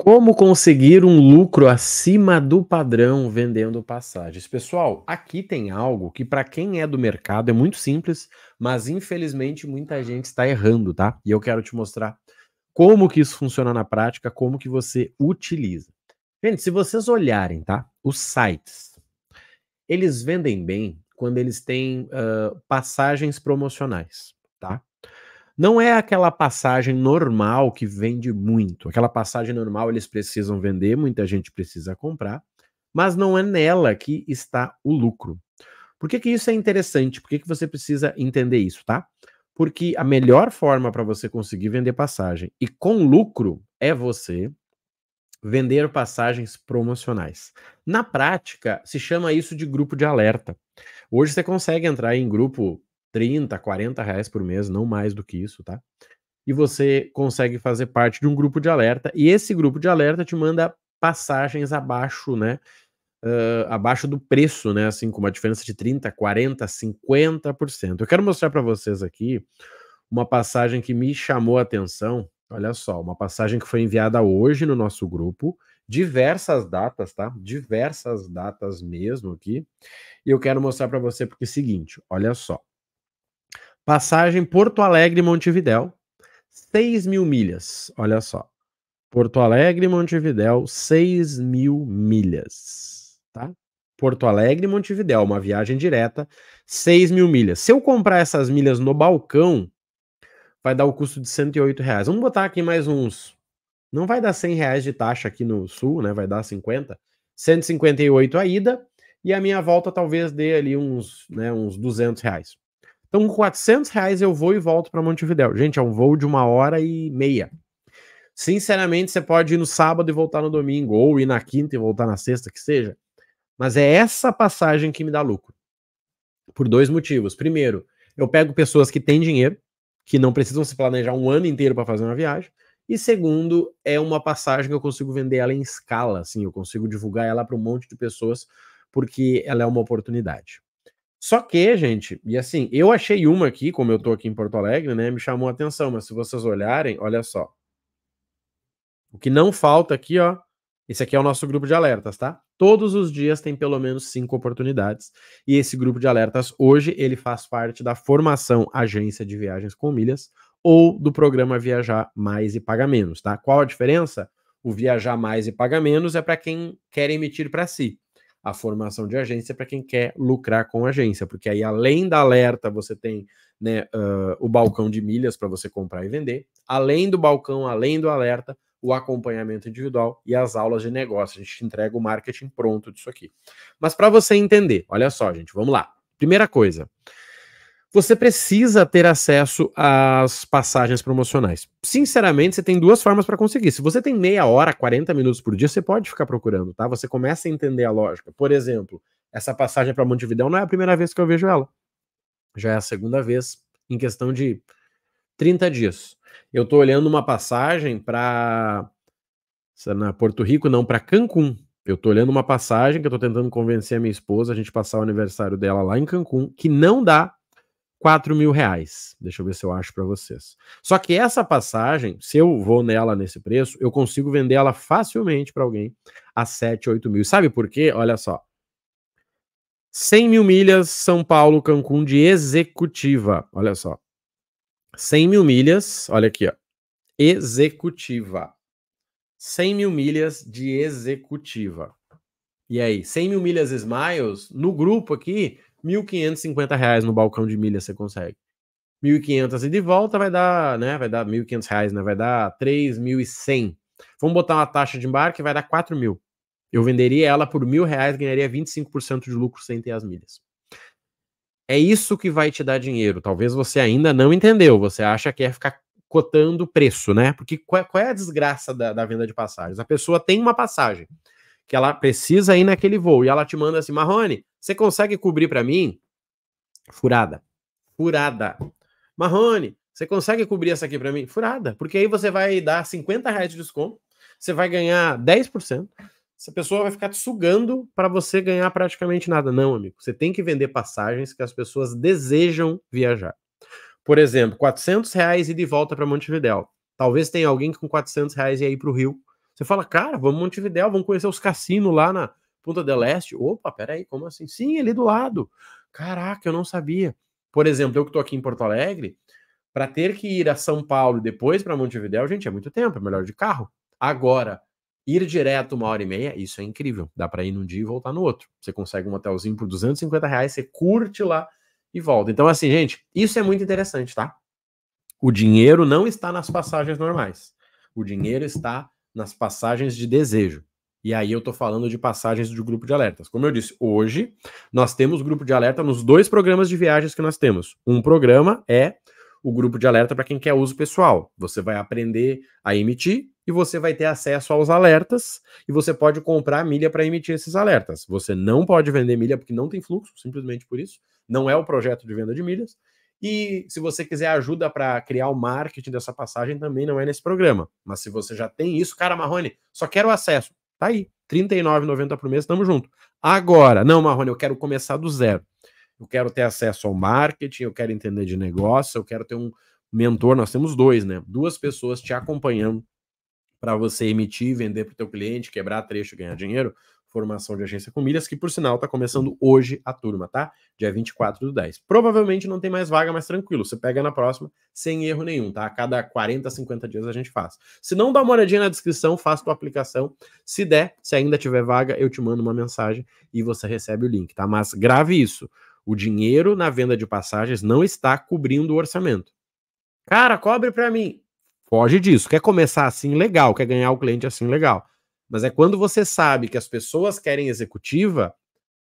Como conseguir um lucro acima do padrão vendendo passagens? Pessoal, aqui tem algo que para quem é do mercado é muito simples, mas infelizmente muita gente está errando, tá? E eu quero te mostrar como que isso funciona na prática, como que você utiliza. Gente, se vocês olharem, tá? Os sites, eles vendem bem quando eles têm uh, passagens promocionais, tá? Não é aquela passagem normal que vende muito. Aquela passagem normal eles precisam vender, muita gente precisa comprar, mas não é nela que está o lucro. Por que, que isso é interessante? Por que, que você precisa entender isso, tá? Porque a melhor forma para você conseguir vender passagem e com lucro é você vender passagens promocionais. Na prática, se chama isso de grupo de alerta. Hoje você consegue entrar em grupo 30, 40 reais por mês, não mais do que isso, tá? E você consegue fazer parte de um grupo de alerta, e esse grupo de alerta te manda passagens abaixo, né? Uh, abaixo do preço, né? Assim, com uma diferença de 30, 40, 50%. Eu quero mostrar para vocês aqui uma passagem que me chamou a atenção. Olha só, uma passagem que foi enviada hoje no nosso grupo, diversas datas, tá? Diversas datas mesmo aqui. E eu quero mostrar para você porque é o seguinte, olha só. Passagem Porto Alegre Montevidéu, 6 mil milhas. Olha só. Porto Alegre Montevidéu, 6 mil milhas. Tá? Porto Alegre Montevidéu, uma viagem direta, 6 mil milhas. Se eu comprar essas milhas no balcão, vai dar o custo de 108 reais. Vamos botar aqui mais uns. Não vai dar 100 reais de taxa aqui no sul, né? Vai dar 50. 158 a ida e a minha volta talvez dê ali uns, né, uns 200 reais. Então, com 400 reais eu vou e volto para Montevidéu. Gente, é um voo de uma hora e meia. Sinceramente, você pode ir no sábado e voltar no domingo, ou ir na quinta e voltar na sexta, que seja. Mas é essa passagem que me dá lucro. Por dois motivos. Primeiro, eu pego pessoas que têm dinheiro, que não precisam se planejar um ano inteiro para fazer uma viagem. E segundo, é uma passagem que eu consigo vender ela em escala, assim, eu consigo divulgar ela para um monte de pessoas, porque ela é uma oportunidade. Só que, gente, e assim, eu achei uma aqui, como eu tô aqui em Porto Alegre, né? Me chamou a atenção, mas se vocês olharem, olha só. O que não falta aqui, ó. Esse aqui é o nosso grupo de alertas, tá? Todos os dias tem pelo menos cinco oportunidades. E esse grupo de alertas, hoje, ele faz parte da formação Agência de Viagens com Milhas ou do programa Viajar Mais e Paga Menos, tá? Qual a diferença? O Viajar Mais e Paga Menos é para quem quer emitir para si a formação de agência para quem quer lucrar com agência, porque aí além da alerta você tem né, uh, o balcão de milhas para você comprar e vender, além do balcão, além do alerta, o acompanhamento individual e as aulas de negócio. A gente entrega o marketing pronto disso aqui. Mas para você entender, olha só, gente, vamos lá. Primeira coisa, você precisa ter acesso às passagens promocionais. Sinceramente, você tem duas formas para conseguir. Se você tem meia hora, 40 minutos por dia, você pode ficar procurando, tá? Você começa a entender a lógica. Por exemplo, essa passagem para Montevidéu não é a primeira vez que eu vejo ela. Já é a segunda vez em questão de 30 dias. Eu estou olhando uma passagem para na Porto Rico, não para Cancún. Eu estou olhando uma passagem que eu estou tentando convencer a minha esposa a gente passar o aniversário dela lá em Cancún, que não dá 4 mil reais. Deixa eu ver se eu acho para vocês. Só que essa passagem, se eu vou nela nesse preço, eu consigo vender ela facilmente para alguém a 7, 8 mil. Sabe por quê? Olha só. 100 mil milhas São Paulo Cancún de executiva. Olha só. 100 mil milhas, olha aqui, ó. Executiva. 100 mil milhas de executiva. E aí, 100 mil milhas Smiles, no grupo aqui, 1.550 reais no balcão de milha você consegue. 1.500 e assim de volta vai dar, né? Vai dar 1.500 reais, né? Vai dar 3.100. Vamos botar uma taxa de embarque, vai dar 4 mil. Eu venderia ela por mil reais, ganharia 25% de lucro sem ter as milhas. É isso que vai te dar dinheiro. Talvez você ainda não entendeu. Você acha que é ficar cotando preço, né? Porque qual é, qual é a desgraça da, da venda de passagens? A pessoa tem uma passagem que ela precisa ir naquele voo e ela te manda assim, Marrone, você consegue cobrir para mim? Furada. Furada. Marrone, você consegue cobrir essa aqui para mim? Furada. Porque aí você vai dar 50 reais de desconto, você vai ganhar 10%, essa pessoa vai ficar te sugando para você ganhar praticamente nada. Não, amigo. Você tem que vender passagens que as pessoas desejam viajar. Por exemplo, 400 reais e de volta para Montevidéu. Talvez tenha alguém com 400 reais e ir para o Rio você fala, cara, vamos Montevidéu, vamos conhecer os cassinos lá na Punta del Este. Opa, peraí, como assim? Sim, ali do lado. Caraca, eu não sabia. Por exemplo, eu que estou aqui em Porto Alegre, para ter que ir a São Paulo e depois para Montevidéu, gente, é muito tempo, é melhor de carro. Agora, ir direto uma hora e meia, isso é incrível. Dá para ir num dia e voltar no outro. Você consegue um hotelzinho por 250 reais, você curte lá e volta. Então, assim, gente, isso é muito interessante, tá? O dinheiro não está nas passagens normais. O dinheiro está nas passagens de desejo. E aí eu estou falando de passagens do grupo de alertas. Como eu disse, hoje nós temos grupo de alerta nos dois programas de viagens que nós temos. Um programa é o grupo de alerta para quem quer uso pessoal. Você vai aprender a emitir e você vai ter acesso aos alertas e você pode comprar milha para emitir esses alertas. Você não pode vender milha porque não tem fluxo, simplesmente por isso. Não é o projeto de venda de milhas. E se você quiser ajuda para criar o marketing dessa passagem, também não é nesse programa. Mas se você já tem isso, cara, Marrone, só quero acesso. Tá aí, R$39,90 39,90 por mês, tamo junto. Agora, não, Marrone, eu quero começar do zero. Eu quero ter acesso ao marketing, eu quero entender de negócio, eu quero ter um mentor. Nós temos dois, né? Duas pessoas te acompanhando para você emitir, vender para o teu cliente, quebrar trecho, ganhar dinheiro formação de agência com milhas, que por sinal está começando hoje a turma, tá? Dia 24 do 10. Provavelmente não tem mais vaga, mas tranquilo, você pega na próxima sem erro nenhum, tá? A cada 40, 50 dias a gente faz. Se não, dá uma olhadinha na descrição, faça tua aplicação. Se der, se ainda tiver vaga, eu te mando uma mensagem e você recebe o link, tá? Mas grave isso. O dinheiro na venda de passagens não está cobrindo o orçamento. Cara, cobre para mim. Foge disso. Quer começar assim, legal. Quer ganhar o cliente assim, legal mas é quando você sabe que as pessoas querem executiva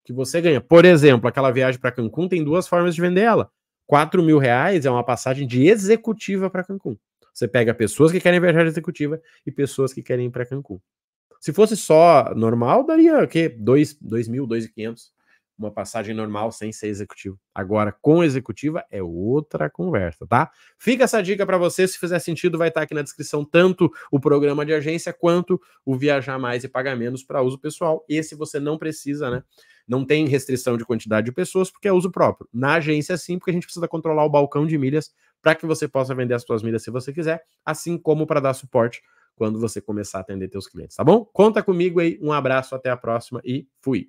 que você ganha. Por exemplo, aquela viagem para Cancún tem duas formas de vender ela. Quatro mil reais é uma passagem de executiva para Cancún. Você pega pessoas que querem viajar de executiva e pessoas que querem ir para Cancún. Se fosse só normal, daria o quê? 2 mil, 2.500 uma passagem normal sem ser executivo. Agora, com executiva é outra conversa, tá? Fica essa dica para você, se fizer sentido, vai estar tá aqui na descrição tanto o programa de agência quanto o viajar mais e pagar menos para uso pessoal. Esse você não precisa, né? Não tem restrição de quantidade de pessoas porque é uso próprio. Na agência sim, porque a gente precisa controlar o balcão de milhas para que você possa vender as suas milhas se você quiser, assim como para dar suporte quando você começar a atender teus clientes, tá bom? Conta comigo aí, um abraço, até a próxima e fui.